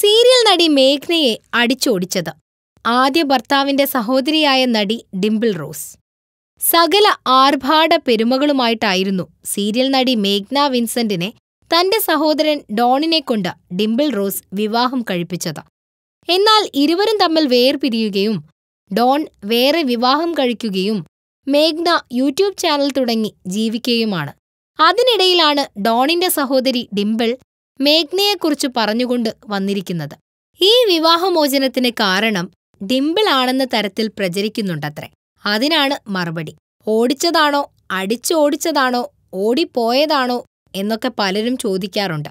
serial നടി മേഘ്നയെ അടിച്ചോടിച്ചത് ആദ്യ ഭർത്താവിന്റെ സഹോദരിയായ നടി ഡിംപിൾ റോസ് സകല ആർഭാട പെരുമകളുമായിട്ടായിരുന്നു സീരിയൽ നടി മേഘ്ന വിൻസെന്റിനെ തന്റെ സഹോദരൻ ഡോണിനെ കൊണ്ട് ഡിംപിൾ റോസ് വിവാഹം കഴിപ്പിച്ചത് എന്നാൽ ഇരുവരും തമ്മിൽ വേർപിരിയുകയും ഡോൺ വേറെ വിവാഹം കഴിക്കുകയും മേഘ്ന യൂട്യൂബ് ചാനൽ തുടങ്ങി ജീവിക്കുകയുമാണ് അതിനിടയിലാണ് ഡോണിന്റെ സഹോദരി ഡിംപിൾ മേഘ്നയെക്കുറിച്ച് പറഞ്ഞുകൊണ്ട് വന്നിരിക്കുന്നത് ഈ വിവാഹമോചനത്തിന് കാരണം ഡിംപിൾ ആണെന്ന തരത്തിൽ പ്രചരിക്കുന്നുണ്ടത്രേ അതിനാണ് മറുപടി ഓടിച്ചതാണോ അടിച്ചോടിച്ചതാണോ ഓടിപ്പോയതാണോ എന്നൊക്കെ പലരും ചോദിക്കാറുണ്ട്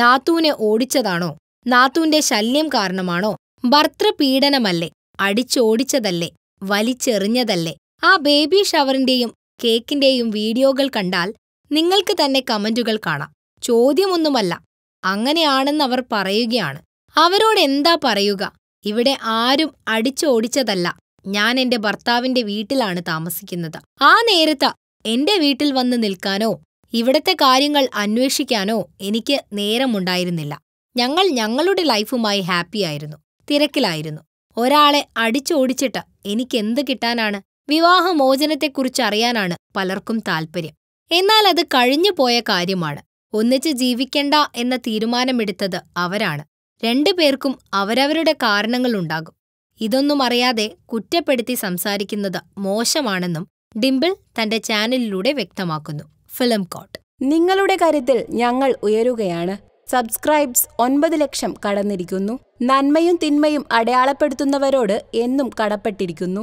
നാത്തൂനെ ഓടിച്ചതാണോ നാത്തൂന്റെ ശല്യം കാരണമാണോ ഭർത്തൃപീഡനമല്ലേ അടിച്ചോടിച്ചതല്ലേ വലിച്ചെറിഞ്ഞതല്ലേ ആ ബേബി ഷവറിന്റെയും കേക്കിന്റെയും വീഡിയോകൾ കണ്ടാൽ നിങ്ങൾക്ക് തന്നെ കമന്റുകൾ കാണാം ചോദ്യമൊന്നുമല്ല അങ്ങനെയാണെന്ന് അവർ പറയുകയാണ് അവരോട് എന്താ പറയുക ഇവിടെ ആരും അടിച്ചോടിച്ചതല്ല ഞാൻ എന്റെ ഭർത്താവിന്റെ വീട്ടിലാണ് താമസിക്കുന്നത് ആ നേരത്ത എന്റെ വീട്ടിൽ വന്ന് നിൽക്കാനോ ഇവിടത്തെ കാര്യങ്ങൾ അന്വേഷിക്കാനോ എനിക്ക് നേരമുണ്ടായിരുന്നില്ല ഞങ്ങൾ ഞങ്ങളുടെ ലൈഫുമായി ഹാപ്പിയായിരുന്നു തിരക്കിലായിരുന്നു ഒരാളെ അടിച്ചോടിച്ചിട്ട് എനിക്കെന്ത് കിട്ടാനാണ് വിവാഹമോചനത്തെക്കുറിച്ച് അറിയാനാണ് പലർക്കും താൽപ്പര്യം എന്നാൽ അത് കഴിഞ്ഞു പോയ കാര്യമാണ് ഒന്നിച്ച് ജീവിക്കണ്ട എന്ന തീരുമാനമെടുത്തത് അവരാണ് രണ്ടുപേർക്കും അവരവരുടെ കാരണങ്ങളുണ്ടാകും ഇതൊന്നും അറിയാതെ കുറ്റപ്പെടുത്തി സംസാരിക്കുന്നത് മോശമാണെന്നും ഡിംപിൾ തന്റെ ചാനലിലൂടെ വ്യക്തമാക്കുന്നു ഫിലിം കോട്ട് നിങ്ങളുടെ കാര്യത്തിൽ ഞങ്ങൾ ഉയരുകയാണ് സബ്സ്ക്രൈബ്സ് ഒൻപത് ലക്ഷം കടന്നിരിക്കുന്നു നന്മയും തിന്മയും അടയാളപ്പെടുത്തുന്നവരോട് എന്നും കടപ്പെട്ടിരിക്കുന്നു